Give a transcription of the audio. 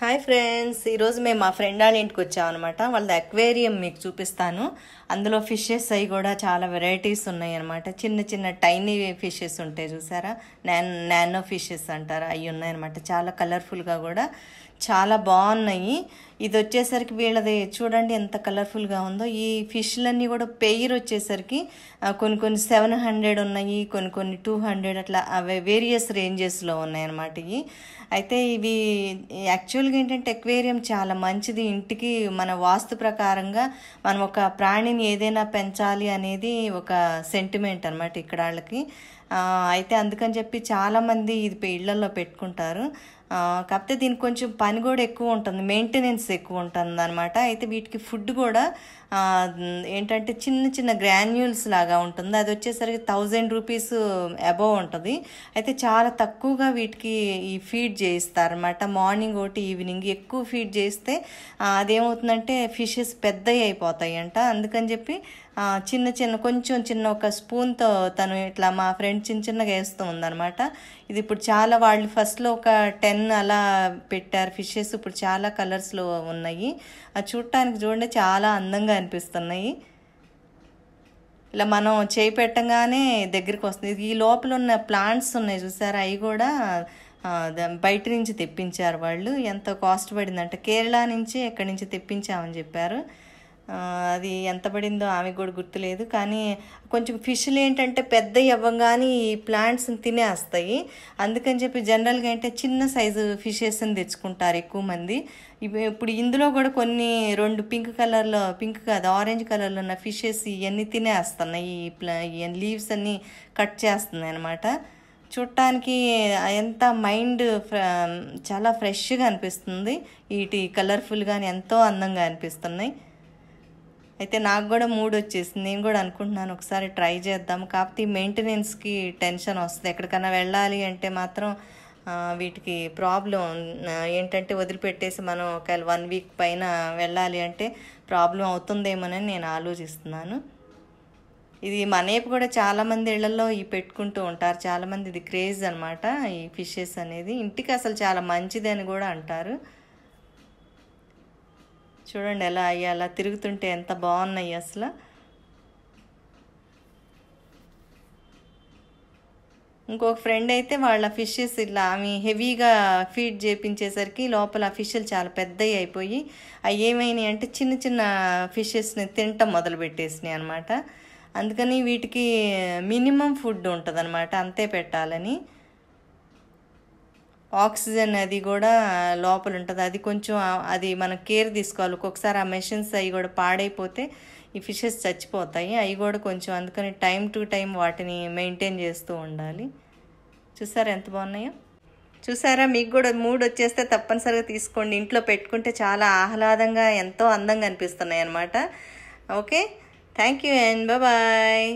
hi friends ఈరోజు మేము మా ఫ్రెండ్ వాళ్ళ ఇంటికి వచ్చామన్నమాట వాళ్ళ అక్వేరియం మీకు చూపిస్తాను అందులో ఫిషెస్ అవి కూడా చాలా వెరైటీస్ ఉన్నాయన్నమాట చిన్న చిన్న టైనీ ఫిషెస్ ఉంటాయి చూసారా నాన్ నానో ఫిషెస్ అంటారా అవి ఉన్నాయన్నమాట చాలా కలర్ఫుల్గా కూడా చాలా బాగున్నాయి ఇది వచ్చేసరికి వీళ్ళది చూడండి ఎంత కలర్ఫుల్గా ఉందో ఈ ఫిష్లన్నీ కూడా పెయిర్ వచ్చేసరికి కొన్ని కొన్ని సెవెన్ హండ్రెడ్ ఉన్నాయి కొన్ని కొన్ని టూ హండ్రెడ్ అట్లా అవి వేరియస్ రేంజెస్లో ఉన్నాయన్నమాట ఇవి అయితే ఇవి యాక్చువల్గా ఏంటంటే ఎక్వేరియం చాలా మంచిది ఇంటికి మన వాస్తు ప్రకారంగా మనం ఒక ప్రాణిని ఏదైనా పెంచాలి అనేది ఒక సెంటిమెంట్ అనమాట ఇక్కడ వాళ్ళకి అయితే అందుకని చెప్పి చాలామంది ఇది ఇళ్లలో పెట్టుకుంటారు కాకపోతే దీనికి కొంచెం పని కూడా ఎక్కువ ఉంటుంది మెయింటెనెన్స్ ఎక్కువ ఉంటుంది అనమాట అయితే వీటికి ఫుడ్ కూడా ఏంటంటే చిన్న చిన్న గ్రాన్యూల్స్ లాగా ఉంటుంది అది వచ్చేసరికి థౌజండ్ రూపీస్ అబోవ్ ఉంటుంది అయితే చాలా తక్కువగా వీటికి ఈ ఫీడ్ అనమాట మార్నింగ్ ఒకటి ఈవినింగ్ ఎక్కువ ఫీడ్ చేస్తే అదేమవుతుందంటే ఫిషెస్ పెద్దవి అయిపోతాయి అంట అందుకని చెప్పి చిన్న చిన్న కొంచెం చిన్న ఒక స్పూన్తో తను ఇట్లా మా ఫ్రెండ్ చిన్న చిన్నగా వేస్తూ ఉందనమాట ఇది ఇప్పుడు చాలా వాళ్ళు ఫస్ట్లో ఒక టెన్ అలా పెట్టారు ఫిషెస్ ఇప్పుడు చాలా కలర్స్లో ఉన్నాయి అది చూడటానికి చూడండి చాలా అందంగా అనిపిస్తున్నాయి ఇలా మనం చేయి పెట్టగానే దగ్గరికి వస్తుంది ఈ లోపల ఉన్న ప్లాంట్స్ ఉన్నాయి చూసారా అవి కూడా బయట నుంచి తెప్పించారు వాళ్ళు ఎంత కాస్ట్ పడిందంటే కేరళ నుంచి ఎక్కడి నుంచి తెప్పించామని చెప్పారు అది ఎంత పడిందో ఆమె కూడా గుర్తులేదు కానీ కొంచెం ఫిష్లు ఏంటంటే పెద్ద ఇవ్వగానే ఈ ప్లాంట్స్ని తినేస్తాయి అందుకని చెప్పి జనరల్గా అంటే చిన్న సైజు ఫిషెస్ని తెచ్చుకుంటారు ఎక్కువ మంది ఇప్పుడు ఇందులో కూడా కొన్ని రెండు పింక్ కలర్లో పింక్ కాదు ఆరెంజ్ కలర్లో ఉన్న ఫిషెస్ ఇవన్నీ తినేస్తున్నాయి ఈ ప్లా లీవ్స్ అన్నీ కట్ చేస్తున్నాయి అనమాట చూడటానికి ఎంత మైండ్ చాలా ఫ్రెష్గా అనిపిస్తుంది వీటి కలర్ఫుల్గా ఎంతో అందంగా అనిపిస్తున్నాయి అయితే నాకు కూడా మూడ్ వచ్చేసింది నేను కూడా అనుకుంటున్నాను ఒకసారి ట్రై చేద్దాం కాకపోతే ఈ మెయింటెనెన్స్కి టెన్షన్ వస్తుంది ఎక్కడికైనా వెళ్ళాలి అంటే మాత్రం వీటికి ప్రాబ్లం ఏంటంటే వదిలిపెట్టేసి మనం ఒకవేళ వన్ వీక్ పైన వెళ్ళాలి అంటే ప్రాబ్లం అవుతుందేమోనని నేను ఆలోచిస్తున్నాను ఇది మనేపు కూడా చాలామంది ఇళ్లలో ఇవి పెట్టుకుంటూ ఉంటారు చాలామంది ఇది క్రేజ్ అనమాట ఈ ఫిషెస్ అనేది ఇంటికి అసలు చాలా మంచిది అని కూడా అంటారు చూడండి ఎలా అయ్యా అలా తిరుగుతుంటే ఎంత బాగున్నాయి అసలు ఇంకొక ఫ్రెండ్ అయితే వాళ్ళ ఫిషెస్ ఇలా ఆమె హెవీగా ఫీడ్ చేపించేసరికి లోపల ఆ చాలా పెద్దవి అయిపోయి అవి ఏమైనాయి అంటే చిన్న చిన్న ఫిషెస్ని తినటం పెట్టేసినాయి అనమాట అందుకని వీటికి మినిమం ఫుడ్ ఉంటుంది అంతే పెట్టాలని ఆక్సిజన్ అది కూడా లోపల ఉంటుంది అది కొంచెం అది మనం కేర్ తీసుకోవాలి ఒక్కొక్కసారి ఆ మెషిన్స్ అవి కూడా పాడైపోతే ఈ ఫిషెస్ చచ్చిపోతాయి అవి కూడా కొంచెం అందుకని టైం టు టైం వాటిని మెయింటైన్ చేస్తూ ఉండాలి చూసారా ఎంత బాగున్నాయో చూసారా మీకు కూడా మూడ్ వచ్చేస్తే తప్పనిసరిగా తీసుకోండి ఇంట్లో పెట్టుకుంటే చాలా ఆహ్లాదంగా ఎంతో అందంగా అనిపిస్తున్నాయి అన్నమాట okay thank you and bye